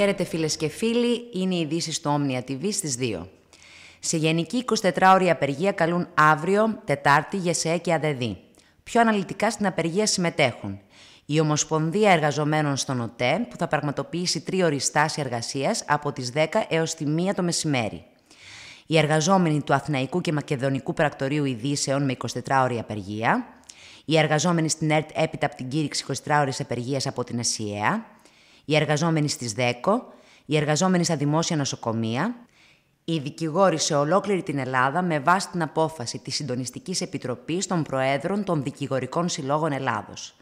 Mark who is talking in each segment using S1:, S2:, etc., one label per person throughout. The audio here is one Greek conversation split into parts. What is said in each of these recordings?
S1: Χαίρετε φίλες και φίλοι, είναι οι ειδήσει του Omnia TV στις 2. Σε γενική 24ωρη απεργία καλούν αύριο, Τετάρτη, ΓΕΣΕ και ΑΔΕΔΗ. Πιο αναλυτικά στην απεργία συμμετέχουν η Ομοσπονδία Εργαζομένων στον ΟΤΕ, που θα πραγματοποιήσει τρίωρη στάση εργασίας από τις 10 έως τη 1 το μεσημέρι. Οι εργαζόμενοι του Αθηναϊκού και Μακεδονικού Πρακτορείου Ειδήσεων με 24ωρη απεργία. Οι εργαζόμενοι στην ΕΡΤ έπειτα από την κήρυξη 24ωρη απεργίας από την ΕΣΥΕΑ οι εργαζόμενοι στις ΔΕΚΟ, οι εργαζόμενοι στα δημόσια νοσοκομεία, οι δικηγόροι σε ολόκληρη την Ελλάδα με βάση την απόφαση της Συντονιστικής Επιτροπής των Προέδρων των Δικηγορικών Συλλόγων Ελλάδος,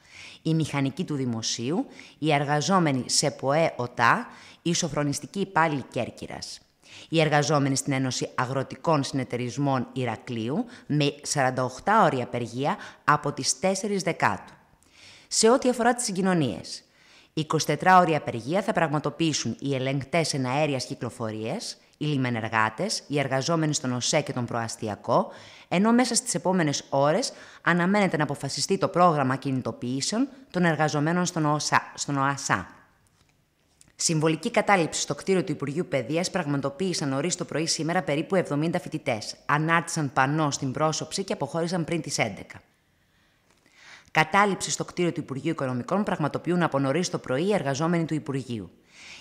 S1: οι μηχανικοί του Δημοσίου, οι εργαζόμενοι σε ΠΟΕ ΟΤΑ, οι σοφρονιστικοί υπάλληλοι Κέρκυρας. Οι εργαζόμενοι στην Ένωση Αγροτικών Συνεταιρισμών Ηρακλείου με 48 ώρια απεργία από τις 4 Δεκάτου. Σε ό,τι αφορά τις συγκοινωνίες, 24 ώρια απεργία θα πραγματοποιήσουν οι ελεγκτές εναέρεια κυκλοφορία, οι λιμενεργάτες, οι εργαζόμενοι στον ΟΣΕ και τον Προαστιακό, ενώ μέσα στις επόμενες ώρες αναμένεται να αποφασιστεί το πρόγραμμα κινητοποιήσεων των εργαζομένων στον, ΟΣΑ, στον ΟΑΣΑ. Συμβολική κατάληψη στο κτίριο του Υπουργείου Παιδείας πραγματοποίησαν νωρίς το πρωί σήμερα περίπου 70 φοιτητές. Ανάρτησαν πανό στην πρόσωψη και αποχώρησαν πριν τις 11. Κατάληψη στο κτίριο του Υπουργείου Οικονομικών πραγματοποιούν από νωρίς το πρωί οι εργαζόμενοι του Υπουργείου.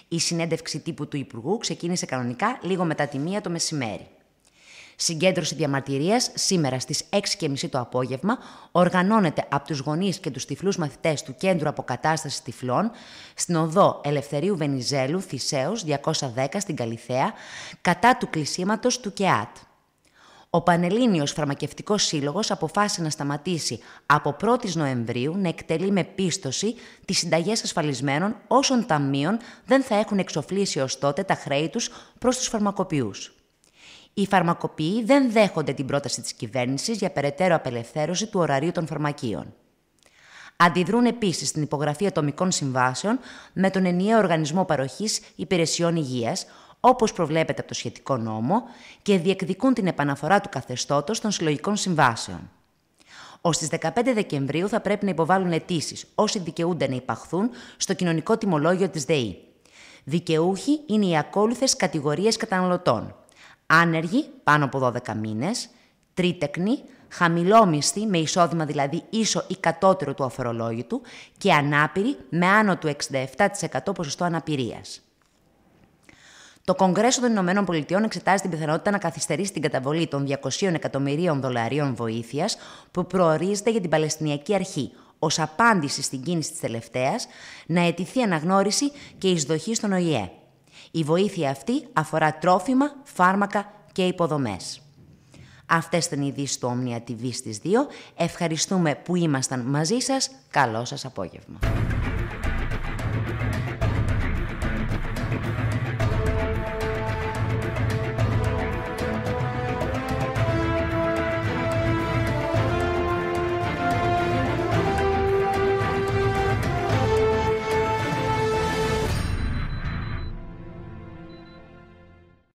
S1: Η συνέντευξη τύπου του Υπουργού ξεκίνησε κανονικά λίγο μετά τη μία το μεσημέρι. Συγκέντρωση διαμαρτυρίας σήμερα στις 6.30 το απόγευμα οργανώνεται από τους γονείς και τους τυφλούς μαθητές του Κέντρου αποκατάστασης Τυφλών στην οδό Ελευθερίου Βενιζέλου Θησέως 210 στην Καλιθέα κατά του κλεισίματος του ΚΕΑΤ. Ο Πανελλήνιος Φαρμακευτικός Σύλλογος αποφάσισε να σταματήσει από 1η Νοεμβρίου να εκτελεί με πίστοση τις συνταγές ασφαλισμένων όσων ταμείων δεν θα έχουν εξοφλήσει ως τότε τα χρέη τους προς τους φαρμακοποιούς. Οι φαρμακοποιοί δεν δέχονται την πρόταση της κυβέρνησης για περαιτέρω απελευθέρωση του ωραρίου των φαρμακείων. Αντιδρούν επίσης στην υπογραφή ατομικών συμβάσεων με τον ενιαίο Οργανισμό Παροχής Υπηρεσιών Υγείας, όπως προβλέπεται από το σχετικό νόμο, και διεκδικούν την επαναφορά του καθεστώτος των συλλογικών συμβάσεων. Ως τις 15 Δεκεμβρίου θα πρέπει να υποβάλουν αιτήσεις όσοι δικαιούνται να υπαχθούν στο κοινωνικό τιμολόγιο της ΔΕΗ. Δικαιούχοι είναι οι ακόλουθες κατηγορίες καταναλωτών. Άνεργοι πάνω από 12 μήνες, τρίτεκνοι, χαμηλόμισθοι με εισόδημα δηλαδή ίσο ή κατώτερο του αφορολόγητου και ανάπηροι με άνω του 67% ποσοστό αναπηρίας. Το Κογκρέσο των Ηνωμένων Πολιτειών εξετάζει την πιθανότητα να καθυστερήσει την καταβολή των 200 εκατομμυρίων δολαρίων βοήθειας που προορίζεται για την Παλαιστινιακή Αρχή, ως απάντηση στην κίνηση της τελευταίας, να αιτηθεί αναγνώριση και εισδοχή στον ΟΗΕ. Η βοήθεια αυτή αφορά τρόφιμα, φάρμακα και υποδομές. Αυτές ήταν οι ειδήσεις του Omnia TV στις 2. Ευχαριστούμε που ήμασταν μαζί σας, Καλό σας απόγευμα.